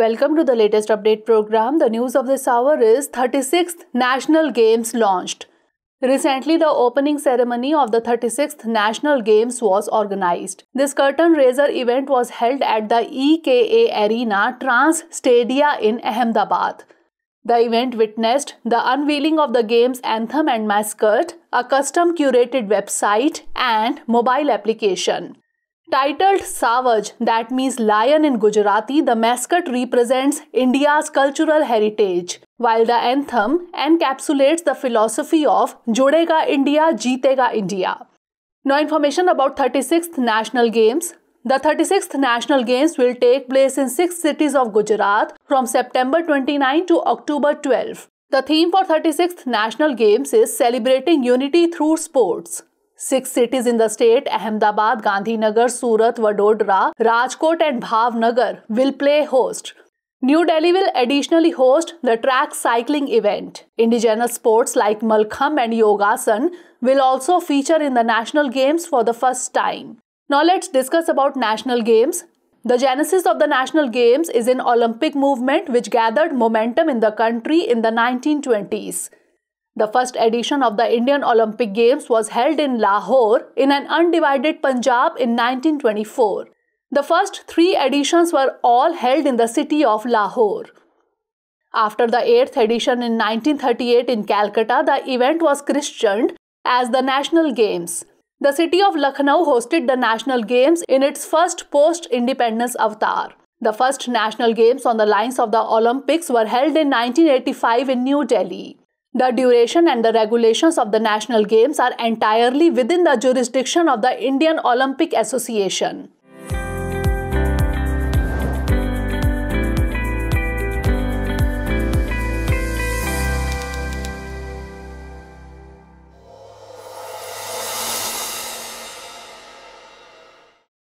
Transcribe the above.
Welcome to the latest update program. The news of this hour is 36th National Games launched. Recently, the opening ceremony of the 36th National Games was organized. This curtain raiser event was held at the EKA Arena Trans Stadia in Ahmedabad. The event witnessed the unveiling of the game's anthem and mascot, a custom curated website, and mobile application. Titled Savage, that means lion in Gujarati, the mascot represents India's cultural heritage, while the anthem encapsulates the philosophy of Jodega India, Jitega India. Now, information about 36th National Games. The 36th National Games will take place in six cities of Gujarat from September 29 to October 12. The theme for 36th National Games is celebrating unity through sports. Six cities in the state, Ahmedabad, Gandhinagar, Surat, Vadodara, Rajkot, and Bhavnagar, will play host. New Delhi will additionally host the track cycling event. Indigenous sports like Malkham and Yogasan will also feature in the national games for the first time. Now let's discuss about national games. The genesis of the national games is an Olympic movement which gathered momentum in the country in the 1920s. The first edition of the Indian Olympic Games was held in Lahore in an undivided Punjab in 1924. The first three editions were all held in the city of Lahore. After the 8th edition in 1938 in Calcutta, the event was christened as the National Games. The city of Lucknow hosted the National Games in its first post independence avatar. The first National Games on the lines of the Olympics were held in 1985 in New Delhi. The duration and the regulations of the national games are entirely within the jurisdiction of the Indian Olympic Association.